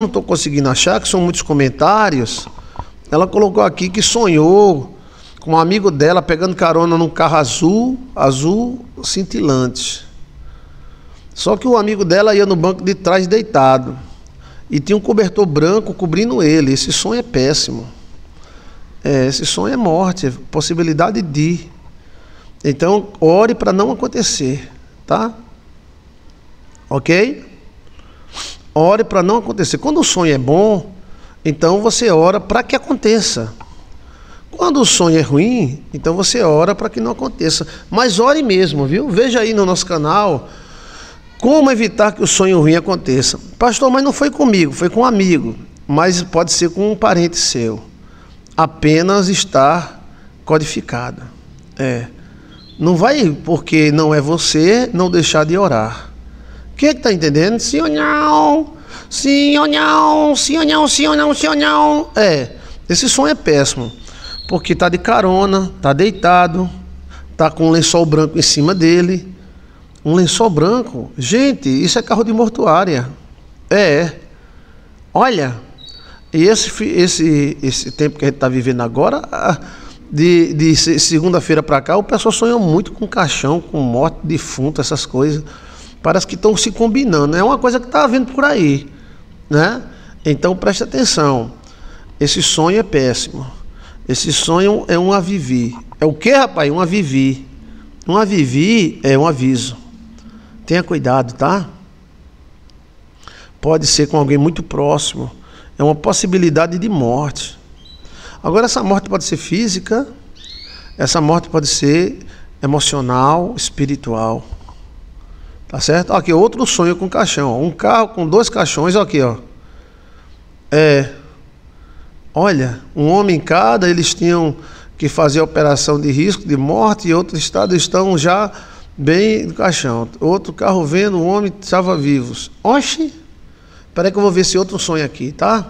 não estou conseguindo achar, que são muitos comentários. Ela colocou aqui que sonhou com um amigo dela pegando carona num carro azul, azul cintilante. Só que o amigo dela ia no banco de trás deitado. E tinha um cobertor branco cobrindo ele. Esse sonho é péssimo. É, esse sonho é morte, é possibilidade de. Então, ore para não acontecer, tá? Ok? Ore para não acontecer. Quando o sonho é bom, então você ora para que aconteça. Quando o sonho é ruim, então você ora para que não aconteça. Mas ore mesmo, viu? Veja aí no nosso canal como evitar que o sonho ruim aconteça. Pastor, mas não foi comigo, foi com um amigo. Mas pode ser com um parente seu. Apenas estar codificada. É. Não vai porque não é você não deixar de orar. Quem é que está entendendo? Sim ou não? Sionhão, sionhão, sionhão, sionhão. É, esse som é péssimo. Porque tá de carona, tá deitado, tá com um lençol branco em cima dele. Um lençol branco? Gente, isso é carro de mortuária. É. Olha, e esse, esse, esse tempo que a gente está vivendo agora, de, de segunda-feira para cá, o pessoal sonha muito com caixão, com morte, defunto, essas coisas. Parece que estão se combinando. Né? É uma coisa que está havendo por aí. Né? Então preste atenção. Esse sonho é péssimo. Esse sonho é um avivi. É o que, rapaz? Um avivi. Um avivi é um aviso. Tenha cuidado, tá? Pode ser com alguém muito próximo. É uma possibilidade de morte. Agora, essa morte pode ser física, essa morte pode ser emocional, espiritual. Tá certo? Aqui, outro sonho com caixão. Um carro com dois caixões, aqui, ó. É. Olha, um homem em cada, eles tinham que fazer operação de risco de morte e outro estado estão já bem no caixão. Outro carro vendo, um homem estava vivos. Oxe! Peraí que eu vou ver esse outro sonho aqui, tá?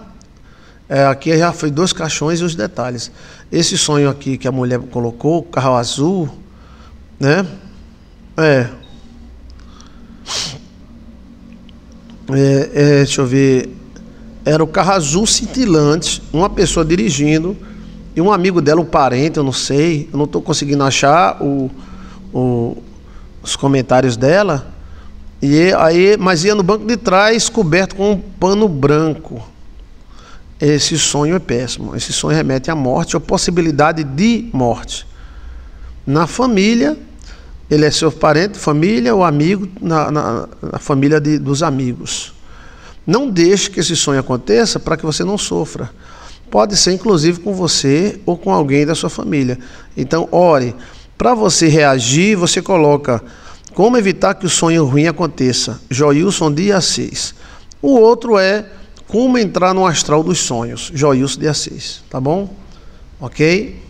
É, aqui já foi dois caixões e os detalhes. Esse sonho aqui que a mulher colocou, carro azul, né? É, é, é, deixa eu ver, era o carro azul cintilante, uma pessoa dirigindo e um amigo dela, um parente, eu não sei, eu não estou conseguindo achar o, o, os comentários dela. E é, aí, mas ia no banco de trás coberto com um pano branco. Esse sonho é péssimo. Esse sonho remete à morte, ou possibilidade de morte. Na família, ele é seu parente, família ou amigo na, na, na família de, dos amigos. Não deixe que esse sonho aconteça para que você não sofra. Pode ser inclusive com você ou com alguém da sua família. Então, ore. Para você reagir, você coloca como evitar que o sonho ruim aconteça. Joilson, dia 6. O outro é como entrar no astral dos sonhos. Joilson, dia 6. Tá bom? Ok?